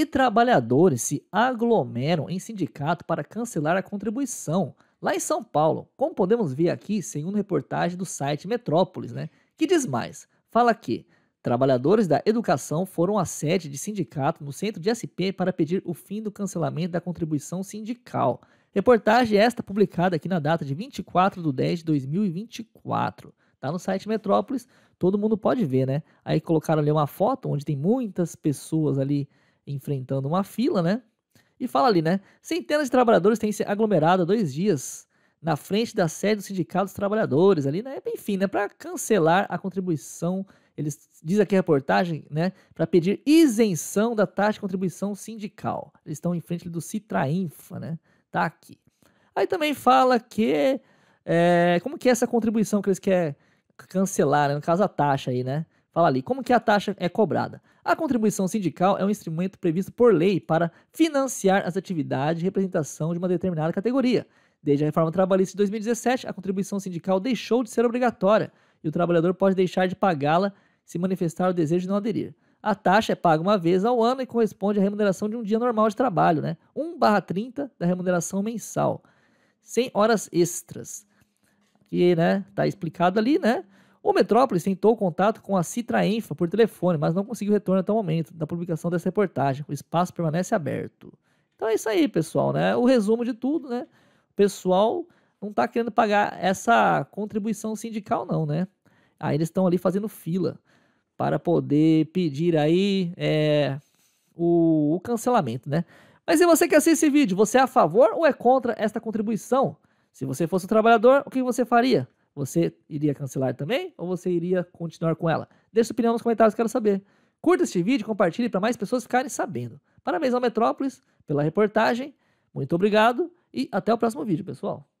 E trabalhadores se aglomeram em sindicato para cancelar a contribuição. Lá em São Paulo, como podemos ver aqui, segundo reportagem do site Metrópolis, né? Que diz mais: fala que trabalhadores da educação foram à sede de sindicato no centro de SP para pedir o fim do cancelamento da contribuição sindical. Reportagem esta publicada aqui na data de 24 de 10 de 2024. Tá no site Metrópolis, todo mundo pode ver, né? Aí colocaram ali uma foto onde tem muitas pessoas ali enfrentando uma fila, né? E fala ali, né? Centenas de trabalhadores têm se aglomerado há dois dias na frente da sede do Sindicato dos Trabalhadores, ali, né? Enfim, né? Para cancelar a contribuição, eles diz aqui a reportagem, né? Para pedir isenção da taxa de contribuição sindical. Eles estão em frente do Citrainfa, né? Tá aqui. Aí também fala que é, como que é essa contribuição que eles querem cancelar, né? no caso a taxa aí, né? Fala ali como que a taxa é cobrada. A contribuição sindical é um instrumento previsto por lei para financiar as atividades de representação de uma determinada categoria. Desde a reforma trabalhista de 2017, a contribuição sindical deixou de ser obrigatória e o trabalhador pode deixar de pagá-la se manifestar o desejo de não aderir. A taxa é paga uma vez ao ano e corresponde à remuneração de um dia normal de trabalho, né? 1/30 da remuneração mensal, sem horas extras. Que, né, tá explicado ali, né? O Metrópolis tentou contato com a Citrainfa por telefone, mas não conseguiu retorno até o momento da publicação dessa reportagem. O espaço permanece aberto. Então é isso aí, pessoal, né? O resumo de tudo, né? O pessoal não está querendo pagar essa contribuição sindical, não, né? Aí eles estão ali fazendo fila para poder pedir aí é, o, o cancelamento, né? Mas e você que assiste esse vídeo, você é a favor ou é contra esta contribuição? Se você fosse um trabalhador, o que você faria? Você iria cancelar também ou você iria continuar com ela? Deixe sua opinião nos comentários, quero saber. Curta este vídeo, compartilhe para mais pessoas ficarem sabendo. Parabéns ao Metrópolis pela reportagem. Muito obrigado e até o próximo vídeo, pessoal.